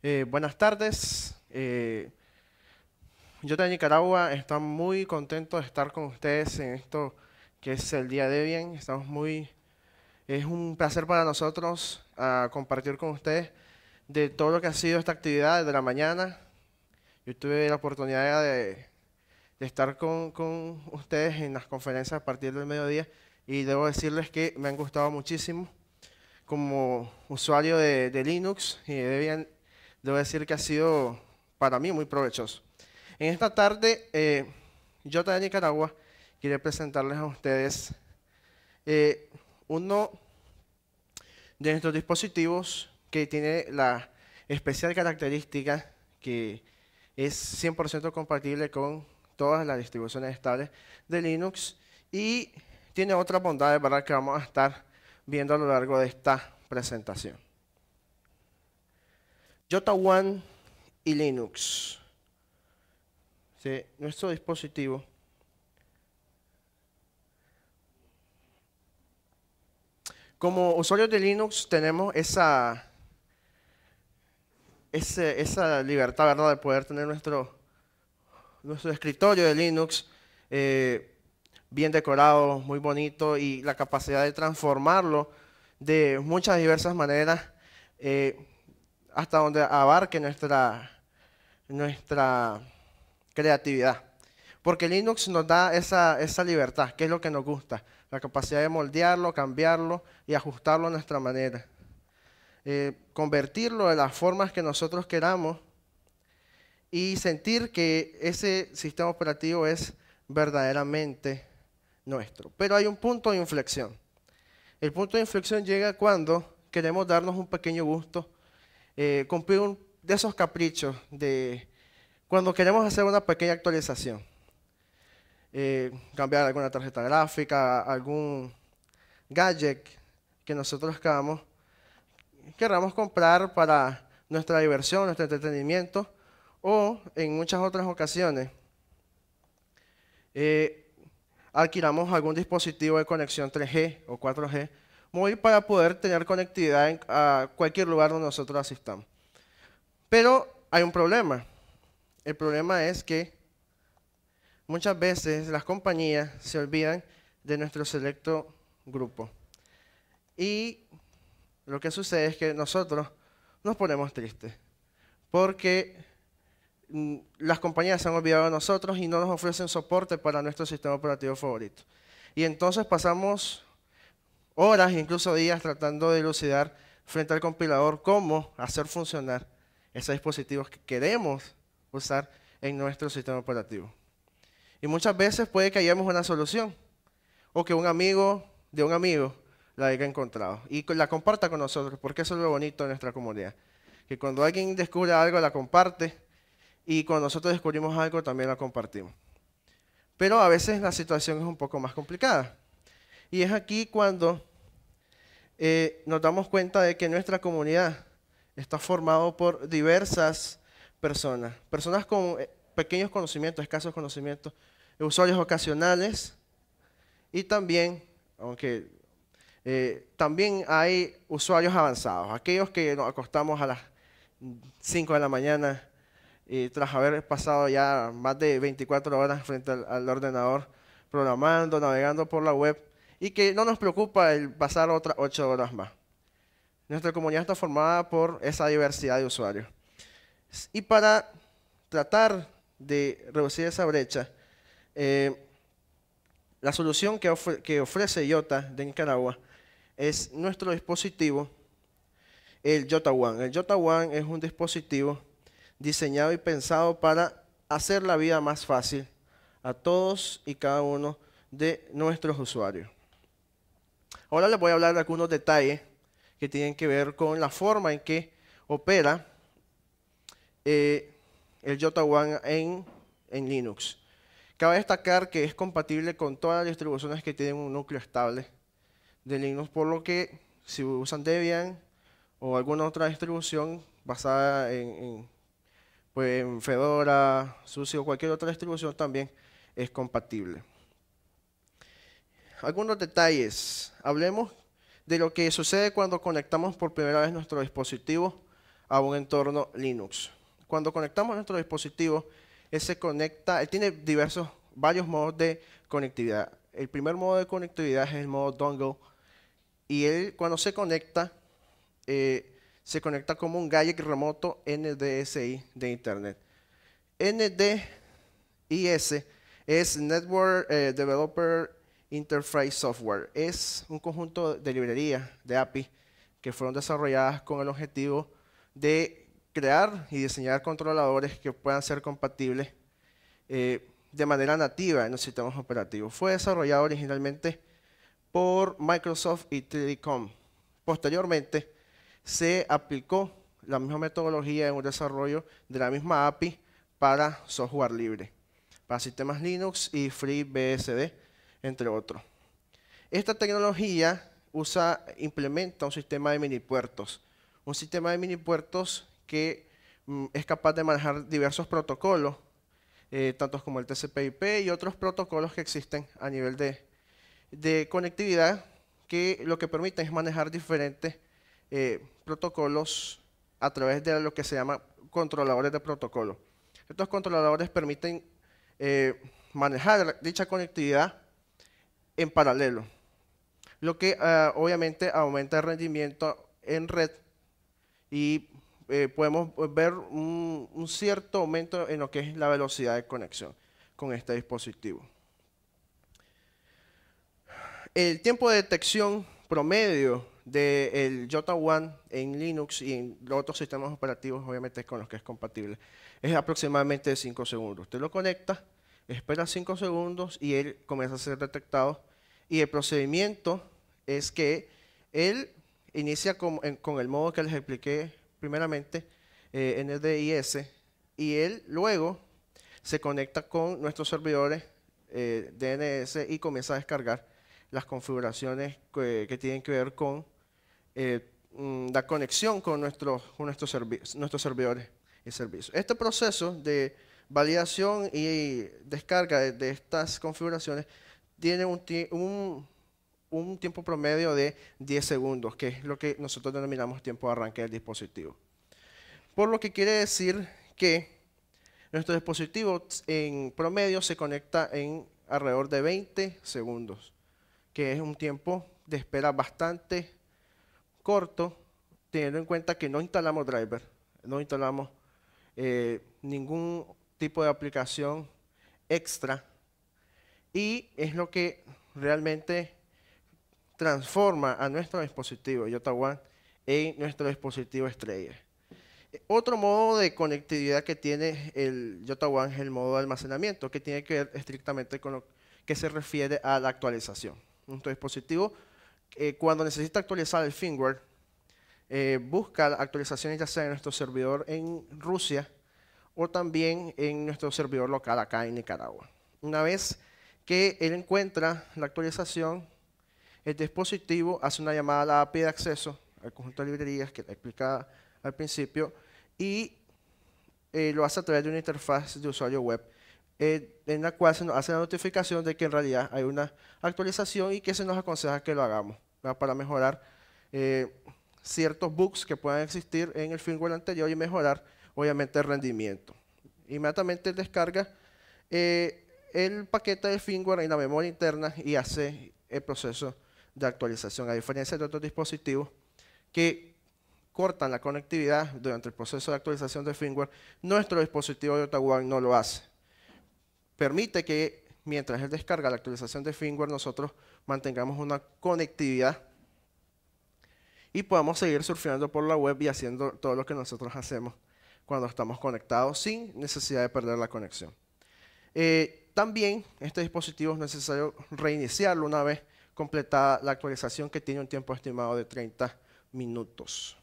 Eh, buenas tardes. Eh, yo de Nicaragua estoy muy contento de estar con ustedes en esto que es el Día de Bien. Estamos muy, es un placer para nosotros ah, compartir con ustedes de todo lo que ha sido esta actividad de la mañana. Yo tuve la oportunidad de, estar con, ustedes en las conferencias a partir del mediodía y debo decirles que me han gustado muchísimo como usuario de, de Linux y de Debian debo decir que ha sido para mí muy provechoso. En esta tarde, eh, yo de Nicaragua quiero presentarles a ustedes eh, uno de nuestros dispositivos que tiene la especial característica que es 100% compatible con todas las distribuciones estables de Linux y tiene otras bondades para que vamos a estar viendo a lo largo de esta presentación j y Linux. nuestro dispositivo. Como usuarios de Linux tenemos esa, esa libertad ¿verdad? de poder tener nuestro, nuestro escritorio de Linux eh, bien decorado, muy bonito y la capacidad de transformarlo de muchas diversas maneras. Eh, hasta donde abarque nuestra, nuestra creatividad. Porque Linux nos da esa, libertad, que es lo que nos gusta, la capacidad de moldearlo, cambiarlo y ajustarlo a nuestra manera. Eh, convertirlo de las formas que nosotros queramos y sentir que ese sistema operativo es verdaderamente nuestro. Pero hay un punto de inflexión. El punto de inflexión llega cuando queremos darnos un pequeño gusto eh, cumplir de esos caprichos de cuando queremos hacer una pequeña actualización. Eh, cambiar alguna tarjeta gráfica, algún gadget que nosotros queramos, comprar para nuestra diversión, nuestro entretenimiento o en muchas otras ocasiones eh, adquiramos algún dispositivo de conexión 3G o 4G muy para poder tener conectividad en, a cualquier lugar donde nosotros asistamos. Pero hay un problema. El problema es que muchas veces las compañías se olvidan de nuestro selecto grupo. Y lo que sucede es que nosotros nos ponemos tristes porque mm, las compañías se han olvidado de nosotros y no nos ofrecen soporte para nuestro sistema operativo favorito. Y entonces pasamos horas, incluso días, tratando de elucidar frente al compilador cómo hacer funcionar esos dispositivos que queremos usar en nuestro sistema operativo. Y muchas veces puede que hayamos una solución o que un amigo de un amigo la haya encontrado y la comparta con nosotros, porque eso es lo bonito de nuestra comunidad, que cuando alguien descubre algo la comparte y cuando nosotros descubrimos algo también la compartimos. Pero a veces la situación es un poco más complicada. Y es aquí cuando eh, nos damos cuenta de que nuestra comunidad está formada por diversas personas, personas con eh, pequeños conocimientos, escasos conocimientos, usuarios ocasionales y también, aunque eh, también hay usuarios avanzados, aquellos que nos acostamos a las 5 de la mañana y tras haber pasado ya más de 24 horas frente al ordenador programando, navegando por la web, y que no nos preocupa el pasar otras ocho horas más. Nuestra comunidad está formada por esa diversidad de usuarios. Y para tratar de reducir esa brecha, eh, la solución que, ofrece IOTA de Nicaragua es nuestro dispositivo, el IOTA One. El IOTA One es un dispositivo diseñado y pensado para hacer la vida más fácil a todos y cada uno de nuestros usuarios. Ahora les voy a hablar de algunos detalles que tienen que ver con la forma en que opera eh, el Jota One en, Linux. Cabe destacar que es compatible con todas las distribuciones que tienen un núcleo estable de Linux, por lo que si usan Debian o alguna otra distribución basada en, pues, Fedora, SUSE o cualquier otra distribución también es compatible algunos detalles. Hablemos de lo que sucede cuando conectamos por primera vez nuestro dispositivo a un entorno Linux. Cuando conectamos nuestro dispositivo, él se conecta, él tiene diversos, varios modos de conectividad. El primer modo de conectividad es el modo dongle y él cuando se conecta, eh, se conecta como un gadget remoto NDSI de Internet. NDIS es Network eh, Developer Interface Software. Es un conjunto de librerías de API que fueron desarrolladas con el objetivo de crear y diseñar controladores que puedan ser compatibles eh, de manera nativa en los sistemas operativos. Fue desarrollado originalmente por Microsoft y Telecom. Posteriormente se aplicó la misma metodología en un desarrollo de la misma API para software libre, para sistemas Linux y FreeBSD entre otros. Esta tecnología usa, implementa un sistema de mini puertos, un sistema de mini puertos que mm, es capaz de manejar diversos protocolos, eh, tantos como el TCP/IP y otros protocolos que existen a nivel de, conectividad, que lo que permiten es manejar diferentes eh, protocolos a través de lo que se llama controladores de protocolo. Estos controladores permiten eh, manejar dicha conectividad en paralelo, lo que ah, obviamente aumenta el rendimiento en red y eh, podemos ver un, cierto aumento en lo que es la velocidad de conexión con este dispositivo. El tiempo de detección promedio del de J1 en Linux y en los otros sistemas operativos, obviamente con los que es compatible, es aproximadamente 5 segundos. Usted lo conecta, espera 5 segundos y él comienza a ser detectado y el procedimiento es que él inicia con, el modo que les expliqué primeramente eh, en el y él luego se conecta con nuestros servidores eh, DNS y comienza a descargar las configuraciones que, tienen que ver con eh, mm, la conexión con, nuestros, nuestros servidores y servicios. Este proceso de validación y descarga de estas configuraciones tiene un, tiempo promedio de 10 segundos, que es lo que nosotros denominamos tiempo de arranque del dispositivo. Por lo que quiere decir que nuestro dispositivo en promedio se conecta en alrededor de 20 segundos, que es un tiempo de espera bastante corto, teniendo en cuenta que no instalamos driver, no instalamos eh, ningún tipo de aplicación extra y es lo que realmente transforma a nuestro dispositivo Yota One en nuestro dispositivo estrella. Otro modo de conectividad que tiene el Yota One es el modo de almacenamiento, que tiene que ver estrictamente con lo que se refiere a la actualización. Nuestro dispositivo, eh, cuando necesita actualizar el firmware, eh, busca actualizaciones ya sea en nuestro servidor en Rusia o también en nuestro servidor local acá en Nicaragua. Una vez que él encuentra la actualización, el dispositivo hace una llamada a la API de acceso al conjunto de librerías que explicaba al principio y eh, lo hace a través de una interfaz de usuario web eh, en la cual se nos hace la notificación de que en realidad hay una actualización y que se nos aconseja que lo hagamos para mejorar eh, ciertos bugs que puedan existir en el firmware anterior y mejorar obviamente el rendimiento. Inmediatamente descarga el paquete de firmware en la memoria interna y hace el proceso de actualización, a diferencia de otros dispositivos que cortan la conectividad durante el proceso de actualización de firmware, nuestro dispositivo de OtaWAN no lo hace. Permite que mientras él descarga la actualización de firmware, nosotros mantengamos una conectividad y podamos seguir surfeando por la web y haciendo todo lo que nosotros hacemos cuando estamos conectados sin necesidad de perder la conexión. Eh, también este dispositivo es necesario reiniciarlo una vez completada la actualización que tiene un tiempo estimado de 30 minutos.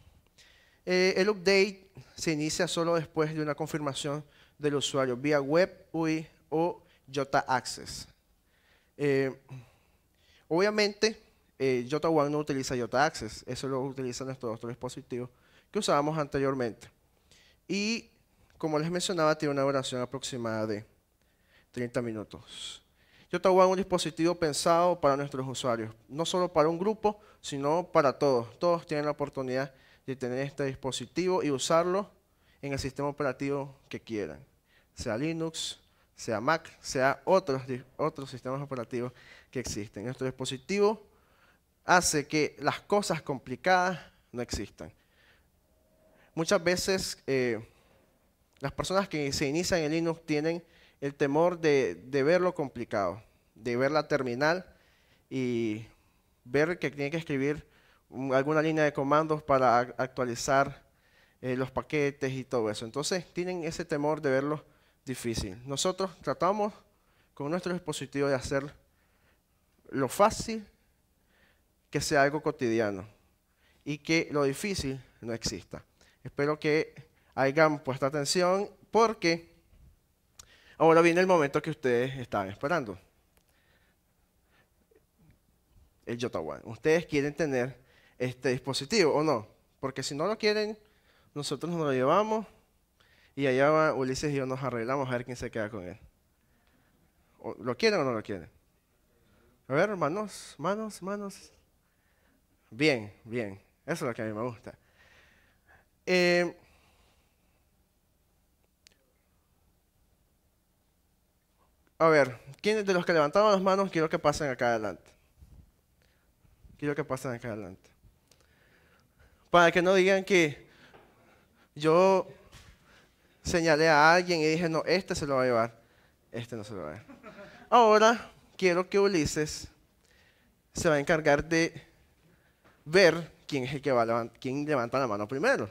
Eh, el update se inicia solo después de una confirmación del usuario vía web, UI o Jota access eh, obviamente, eh, One no utiliza Jota access eso lo utilizan nuestros otros dispositivos que usábamos anteriormente. Y como les mencionaba, tiene una duración aproximada de 30 minutos. Yo tengo un dispositivo pensado para nuestros usuarios, no solo para un grupo, sino para todos. Todos tienen la oportunidad de tener este dispositivo y usarlo en el sistema operativo que quieran, sea Linux, sea Mac, sea otros, otros sistemas operativos que existen. Nuestro dispositivo hace que las cosas complicadas no existan. Muchas veces eh, las personas que se inician en Linux tienen el temor de, ver lo complicado, de ver la terminal y ver que tiene que escribir alguna línea de comandos para actualizar eh, los paquetes y todo eso. Entonces tienen ese temor de verlo difícil. Nosotros tratamos con nuestro dispositivo de hacer lo fácil que sea algo cotidiano y que lo difícil no exista. Espero que hayan puesto atención porque Ahora viene el momento que ustedes estaban esperando. El Jota Ustedes quieren tener este dispositivo o no. Porque si no lo quieren, nosotros nos lo llevamos y allá va Ulises y yo nos arreglamos a ver quién se queda con él. ¿Lo quieren o no lo quieren? A ver, manos, manos, manos. Bien, bien. Eso es lo que a mí me gusta. Eh, A ver, ¿quiénes de los que levantaron las manos quiero que pasen acá adelante? Quiero que pasen acá adelante. Para que no digan que yo señalé a alguien y dije, no, este se lo va a llevar, este no se lo va a llevar. Ahora quiero que Ulises se va a encargar de ver quién es el que va quién levanta la mano primero.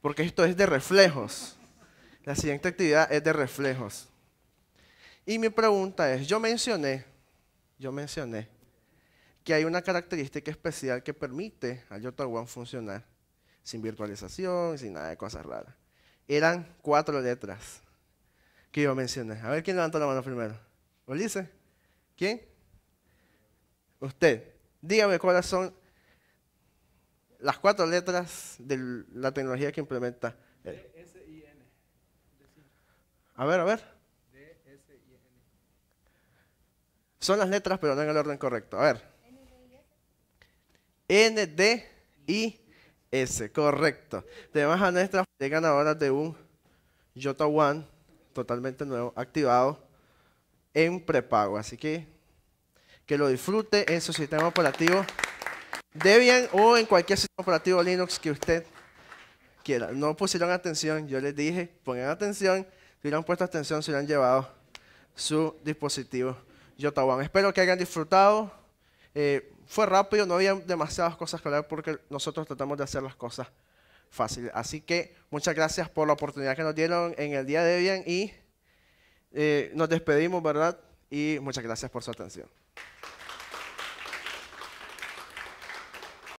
Porque esto es de reflejos. La siguiente actividad es de reflejos. Y mi pregunta es, yo mencioné, yo mencioné que hay una característica especial que permite a Jota One funcionar sin virtualización, sin nada de cosas raras. Eran cuatro letras que yo mencioné. A ver quién levantó la mano primero. ¿Ulises? ¿Quién? Usted. Dígame cuáles son las cuatro letras de la tecnología que implementa. s y n A ver, a ver. Son las letras, pero no en el orden correcto. A ver. N, D, I, S. Correcto. Además, a nuestras ganadora de un Jota One totalmente nuevo, activado en prepago. Así que que lo disfrute en su sistema operativo Debian o en cualquier sistema operativo Linux que usted quiera. No pusieron atención, yo les dije, pongan atención. Si hubieran puesto atención, se han llevado su dispositivo Espero que hayan disfrutado. Eh, fue rápido, no había demasiadas cosas que hablar porque nosotros tratamos de hacer las cosas fáciles. Así que muchas gracias por la oportunidad que nos dieron en el día de hoy y eh, nos despedimos, ¿verdad? Y muchas gracias por su atención.